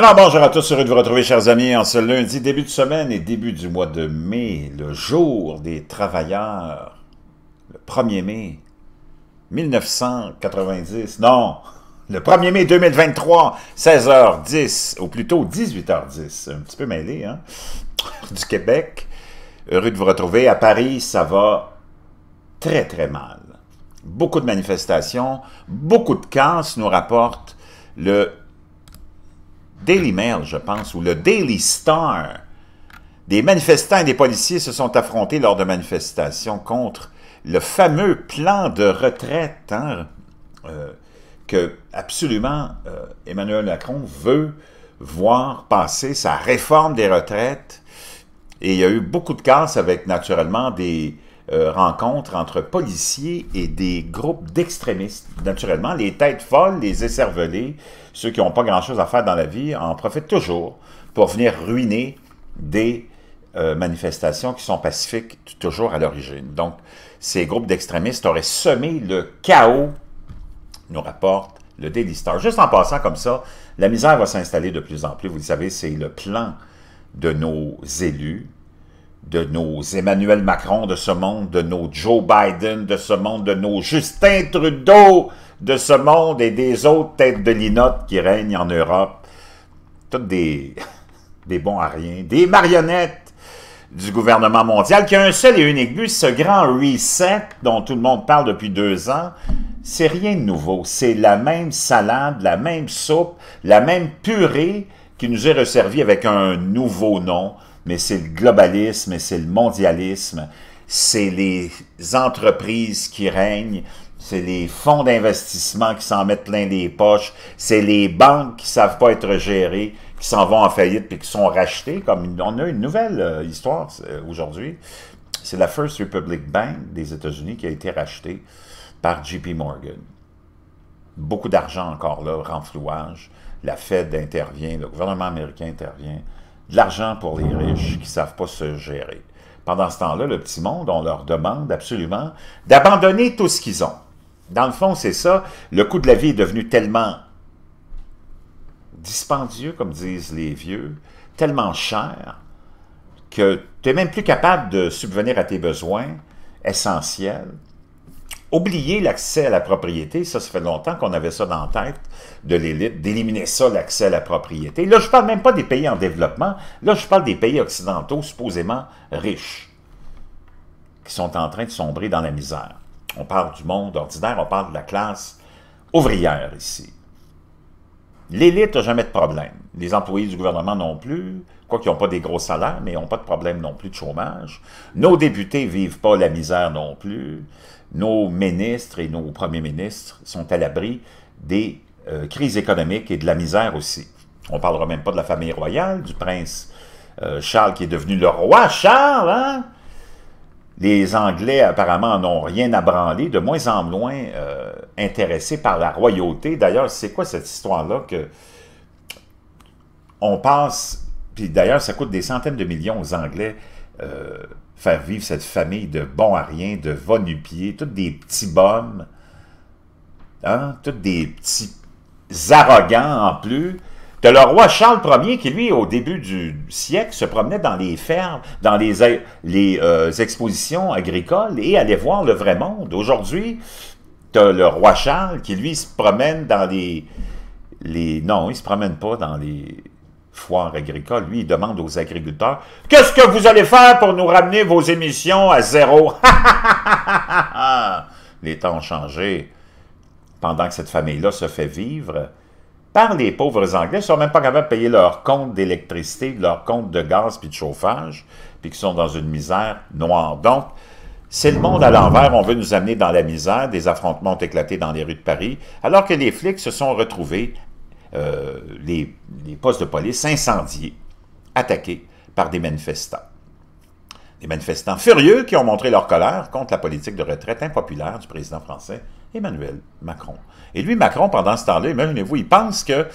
Alors bonjour à tous, heureux de vous retrouver chers amis en ce lundi, début de semaine et début du mois de mai, le jour des travailleurs, le 1er mai 1990, non, le 1er mai 2023, 16h10, ou plutôt 18h10, un petit peu mêlé, hein, du Québec. Heureux de vous retrouver. À Paris, ça va très très mal. Beaucoup de manifestations, beaucoup de cas, nous rapporte le Daily Mail, je pense, ou le Daily Star. Des manifestants et des policiers se sont affrontés lors de manifestations contre le fameux plan de retraite hein, euh, que absolument euh, Emmanuel Macron veut voir passer, sa réforme des retraites. Et il y a eu beaucoup de casse avec naturellement des, euh, rencontre entre policiers et des groupes d'extrémistes. Naturellement, les têtes folles, les écervelés, ceux qui n'ont pas grand-chose à faire dans la vie, en profitent toujours pour venir ruiner des euh, manifestations qui sont pacifiques toujours à l'origine. Donc, ces groupes d'extrémistes auraient semé le chaos, nous rapporte le Daily Star. Juste en passant comme ça, la misère va s'installer de plus en plus. Vous le savez, c'est le plan de nos élus, de nos Emmanuel Macron de ce monde, de nos Joe Biden de ce monde, de nos Justin Trudeau de ce monde et des autres têtes de linotte qui règnent en Europe. Toutes des, des bons à rien, des marionnettes du gouvernement mondial qui a un seul et unique but, ce grand reset dont tout le monde parle depuis deux ans, c'est rien de nouveau. C'est la même salade, la même soupe, la même purée qui nous est resservie avec un nouveau nom, mais c'est le globalisme et c'est le mondialisme, c'est les entreprises qui règnent, c'est les fonds d'investissement qui s'en mettent plein les poches, c'est les banques qui ne savent pas être gérées, qui s'en vont en faillite puis qui sont rachetées, comme on a une nouvelle euh, histoire euh, aujourd'hui. C'est la First Republic Bank des États-Unis qui a été rachetée par JP Morgan. Beaucoup d'argent encore là, renflouage. La Fed intervient, le gouvernement américain intervient de l'argent pour les riches qui ne savent pas se gérer. Pendant ce temps-là, le petit monde, on leur demande absolument d'abandonner tout ce qu'ils ont. Dans le fond, c'est ça. Le coût de la vie est devenu tellement dispendieux, comme disent les vieux, tellement cher, que tu n'es même plus capable de subvenir à tes besoins essentiels oublier l'accès à la propriété, ça, ça fait longtemps qu'on avait ça dans la tête de l'élite, d'éliminer ça, l'accès à la propriété. Là, je parle même pas des pays en développement, là, je parle des pays occidentaux supposément riches, qui sont en train de sombrer dans la misère. On parle du monde ordinaire, on parle de la classe ouvrière ici. L'élite n'a jamais de problème. Les employés du gouvernement non plus, quoi qu'ils n'ont pas des gros salaires, mais ils n'ont pas de problème non plus de chômage. Nos députés vivent pas la misère non plus. Nos ministres et nos premiers ministres sont à l'abri des euh, crises économiques et de la misère aussi. On parlera même pas de la famille royale, du prince euh, Charles qui est devenu le roi Charles, hein? Les Anglais, apparemment, n'ont rien à branler, de moins en moins euh, intéressés par la royauté. D'ailleurs, c'est quoi cette histoire-là que on passe puis d'ailleurs, ça coûte des centaines de millions aux Anglais euh, faire vivre cette famille de bons à rien, de va pieds tous des petits bombes, hein, tous des petits arrogants en plus. T'as le roi Charles Ier qui, lui, au début du siècle, se promenait dans les fermes, dans les, euh, les euh, expositions agricoles et allait voir le vrai monde. Aujourd'hui, t'as le roi Charles qui, lui, se promène dans les... les... Non, il se promène pas dans les foire agricole, lui, demande aux agriculteurs « Qu'est-ce que vous allez faire pour nous ramener vos émissions à zéro? » Les temps ont changé. Pendant que cette famille-là se fait vivre, par les pauvres Anglais, ne sont même pas capables de payer leur compte d'électricité, leur compte de gaz puis de chauffage, puis qui sont dans une misère noire. Donc, c'est le monde à l'envers, on veut nous amener dans la misère, des affrontements ont éclaté dans les rues de Paris, alors que les flics se sont retrouvés euh, les, postes de police incendiés, attaqués par des manifestants. Des manifestants furieux qui ont montré leur colère contre la politique de retraite impopulaire du président français Emmanuel Macron. Et lui, Macron, pendant ce temps-là, imaginez-vous, il pense que...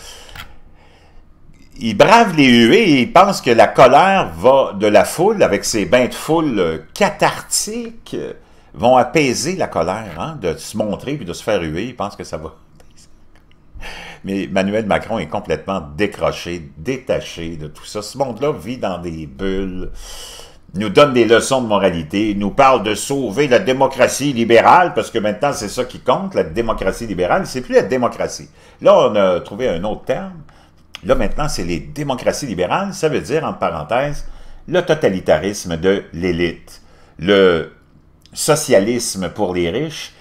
Il brave les huées et il pense que la colère va de la foule, avec ses bains de foule euh, cathartiques, euh, vont apaiser la colère, hein, de se montrer puis de se faire huer. Il pense que ça va mais Emmanuel Macron est complètement décroché, détaché de tout ça. Ce monde-là vit dans des bulles nous donne des leçons de moralité, nous parle de sauver la démocratie libérale, parce que maintenant, c'est ça qui compte, la démocratie libérale, c'est plus la démocratie. Là, on a trouvé un autre terme. Là, maintenant, c'est les démocraties libérales. Ça veut dire, en parenthèse, le totalitarisme de l'élite, le socialisme pour les riches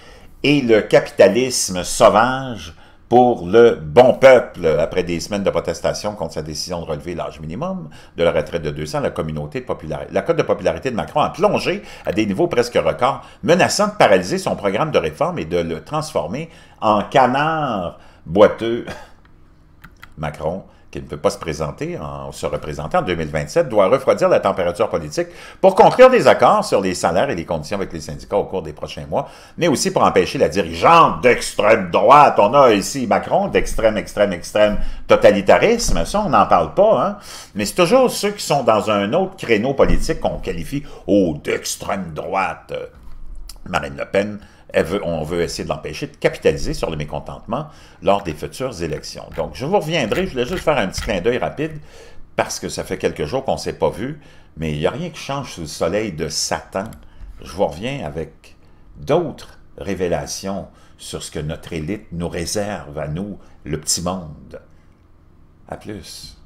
et le capitalisme sauvage pour le bon peuple. Après des semaines de protestation contre sa décision de relever l'âge minimum de la retraite de 200, la communauté de la cote de popularité de Macron a plongé à des niveaux presque records, menaçant de paralyser son programme de réforme et de le transformer en canard boiteux Macron, qui ne peut pas se présenter en, se représenter en 2027, doit refroidir la température politique pour conclure des accords sur les salaires et les conditions avec les syndicats au cours des prochains mois, mais aussi pour empêcher la dirigeante d'extrême droite. On a ici Macron d'extrême, extrême, extrême totalitarisme. Ça, on n'en parle pas, hein? Mais c'est toujours ceux qui sont dans un autre créneau politique qu'on qualifie, oh, d'extrême droite. Marine Le Pen, on veut essayer de l'empêcher de capitaliser sur le mécontentement lors des futures élections. Donc, je vous reviendrai, je voulais juste faire un petit clin d'œil rapide, parce que ça fait quelques jours qu'on ne s'est pas vu, mais il n'y a rien qui change sous le soleil de Satan. Je vous reviens avec d'autres révélations sur ce que notre élite nous réserve à nous, le petit monde. À plus.